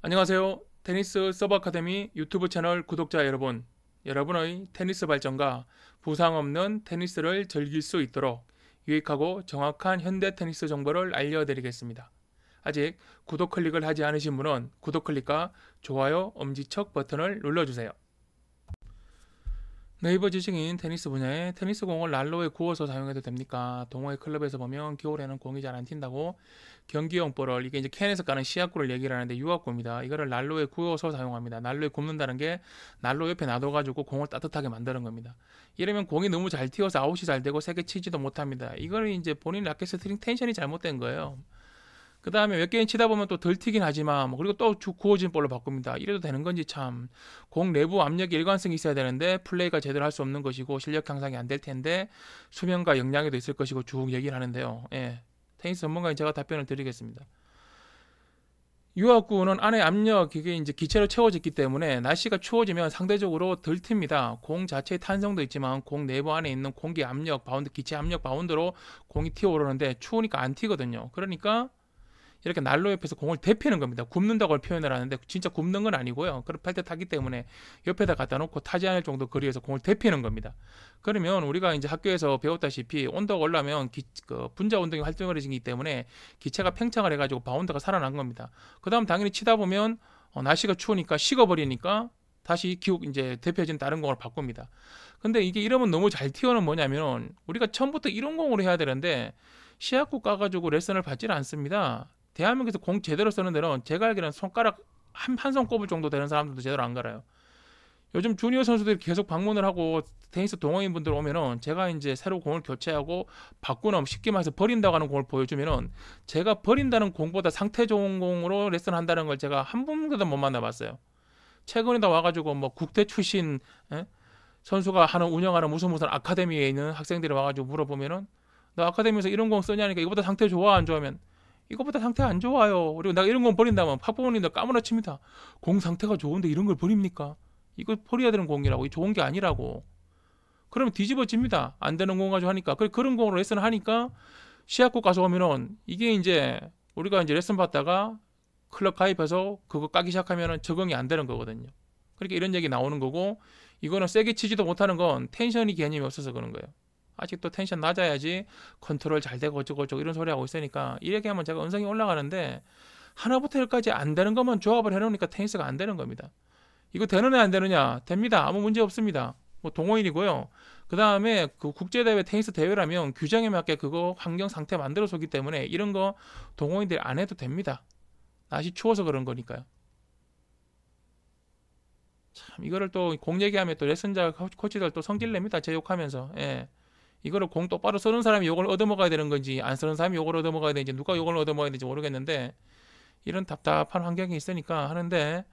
안녕하세요. 테니스 서버 아카데미 유튜브 채널 구독자 여러분. 여러분의 테니스 발전과 부상 없는 테니스를 즐길 수 있도록 유익하고 정확한 현대 테니스 정보를 알려드리겠습니다. 아직 구독 클릭을 하지 않으신 분은 구독 클릭과 좋아요 엄지척 버튼을 눌러주세요. 네이버 지식인 테니스 분야에 테니스 공을 난로에 구워서 사용해도 됩니까? 동호회 클럽에서 보면 겨울에는 공이 잘 안 튄다고 경기용 볼을 이게 이제 캔에서 까는 시약구를 얘기를 하는데 유압구입니다. 이거를 난로에 구워서 사용합니다. 난로에 굽는다는 게 난로 옆에 놔둬가지고 공을 따뜻하게 만드는 겁니다. 이러면 공이 너무 잘 튀어서 아웃이 잘 되고 세게 치지도 못합니다. 이거를 이제 본인 라켓 스트링 텐션이 잘못된 거예요. 그 다음에 몇 개인 치다 보면 또 덜 튀긴 하지만 뭐 그리고 또 구워진 볼로 바꿉니다. 이래도 되는 건지 참 공 내부 압력이 일관성이 있어야 되는데 플레이가 제대로 할 수 없는 것이고 실력 향상이 안 될 텐데 수명과 역량에도 있을 것이고 쭉 얘기를 하는데요. 예. 테니스 전문가인 제가 답변을 드리겠습니다. 유학구는 안에 압력 이게 이제 기체로 채워졌기 때문에 날씨가 추워지면 상대적으로 덜 튑니다. 공 자체의 탄성도 있지만 공 내부 안에 있는 공기 압력 바운드 기체 압력 바운드로 공이 튀어오르는데 추우니까 안 튀거든요. 그러니까 이렇게 난로 옆에서 공을 대피는 겁니다. 굽는다고 표현을 하는데 진짜 굽는 건 아니고요. 그런 팔때 타기 때문에 옆에다 갖다 놓고 타지 않을 정도 거리에서 공을 대피는 겁니다. 그러면 우리가 이제 학교에서 배웠다시피 온도가 올라면 기, 그 분자 운동이 활동해지기 때문에 기체가 팽창을 해가지고 바운드가 살아난 겁니다. 그 다음 당연히 치다 보면 어, 날씨가 추우니까 식어버리니까 다시 기후 이제 대표해진 다른 공을 바꿉니다. 근데 이게 이러면 너무 잘 튀어는 뭐냐면 우리가 처음부터 이런 공으로 해야 되는데 시합국 가가지고 레슨을 받지는 않습니다. 대한민국에서 공 제대로 쓰는 데는 제가 알기로는 손가락 한한손 꼽을 정도 되는 사람들도 제대로 안 갈아요. 요즘 주니어 선수들이 계속 방문을 하고 테니스 동호인분들 오면은 제가 이제 새로 공을 교체하고 바꾸는 쉽게 말해서 버린다고 하는 공을 보여주면은 제가 버린다는 공보다 상태 좋은 공으로 레슨한다는 걸 제가 한번도못 만나봤어요. 최근에 다 와가지고 뭐 국대 출신 에? 예? 선수가 하는 운영하는 무슨 무슨 아카데미에 있는 학생들이 와가지고 물어보면은 너 아카데미에서 이런 공 쓰냐니까 이거보다 상태 좋아 안 좋아하면 이것보다 상태가 안 좋아요. 그리고 내가 이런 건 버린다면 학부모님들 까무러칩니다. 공 상태가 좋은데 이런 걸 버립니까? 이거 버려야 되는 공이라고. 이 좋은 게 아니라고. 그러면 뒤집어집니다. 안 되는 공 가지고 하니까. 그래, 그런 공으로 레슨 을 하니까 시합국 가서 오면은 이게 이제 우리가 이제 레슨 받다가 클럽 가입해서 그거 까기 시작하면은 적응이 안 되는 거거든요. 그러니까 이런 얘기 나오는 거고 이거는 세게 치지도 못하는 건 텐션이 개념이 없어서 그런 거예요. 아직도 텐션 낮아야지 컨트롤 잘 되고 어쩌고 저쩌고 이런 소리 하고 있으니까 이렇게 하면 제가 음성이 올라가는데 하나부터 열까지 안 되는 것만 조합을 해놓으니까 테니스가 안 되는 겁니다. 이거 되느냐 안 되느냐 됩니다. 아무 문제 없습니다. 뭐 동호인이고요. 그 다음에 그 국제대회 테니스 대회라면 규정에 맞게 그거 환경 상태 만들어서 오기 때문에 이런 거 동호인들 안 해도 됩니다. 날씨 추워서 그런 거니까요. 참 이거를 또 공 얘기하면 또 레슨자 코치들 또 성질 냅니다. 제 욕하면서. 예. 이거를 공 똑바로 쓰는 사람이 요걸 얻어먹어야 되는 건지 안 쓰는 사람이 요걸 얻어먹어야 되는지 누가 요걸 얻어먹어야 되는지 모르겠는데 이런 답답한 환경이 있으니까 하는데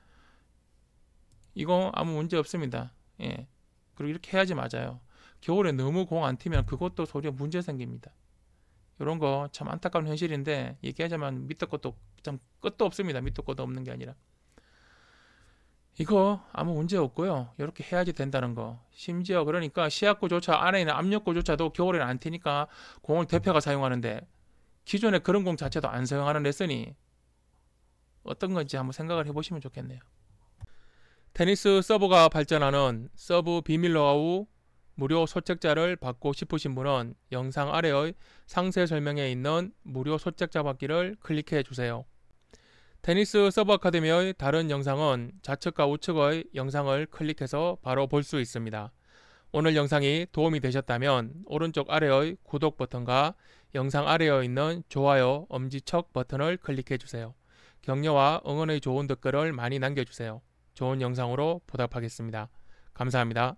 이거 아무 문제 없습니다. 예. 그리고 이렇게 해야지 맞아요. 겨울에 너무 공 안 튀면 그것도 소리에 문제 생깁니다. 이런 거 참 안타까운 현실인데 얘기하자면 밑도 끝도 참 끝도 없습니다. 밑도 끝도 없는 게 아니라. 이거 아무 문제 없고요. 이렇게 해야지 된다는 거. 심지어 그러니까 시약고조차 안에 있는 압력고조차도 겨울에는 안트니까 공을 대표가 사용하는데 기존에 그런 공 자체도 안 사용하는 레슨이 어떤 건지 한번 생각을 해보시면 좋겠네요. 테니스 서버가 발전하는 서브 비밀노하우 무료 소책자를 받고 싶으신 분은 영상 아래의 상세 설명에 있는 무료 소책자 받기를 클릭해 주세요. 테니스 서버 아카데미의 다른 영상은 좌측과 우측의 영상을 클릭해서 바로 볼 수 있습니다. 오늘 영상이 도움이 되셨다면 오른쪽 아래의 구독 버튼과 영상 아래에 있는 좋아요, 엄지척 버튼을 클릭해주세요. 격려와 응원의 좋은 댓글을 많이 남겨주세요. 좋은 영상으로 보답하겠습니다. 감사합니다.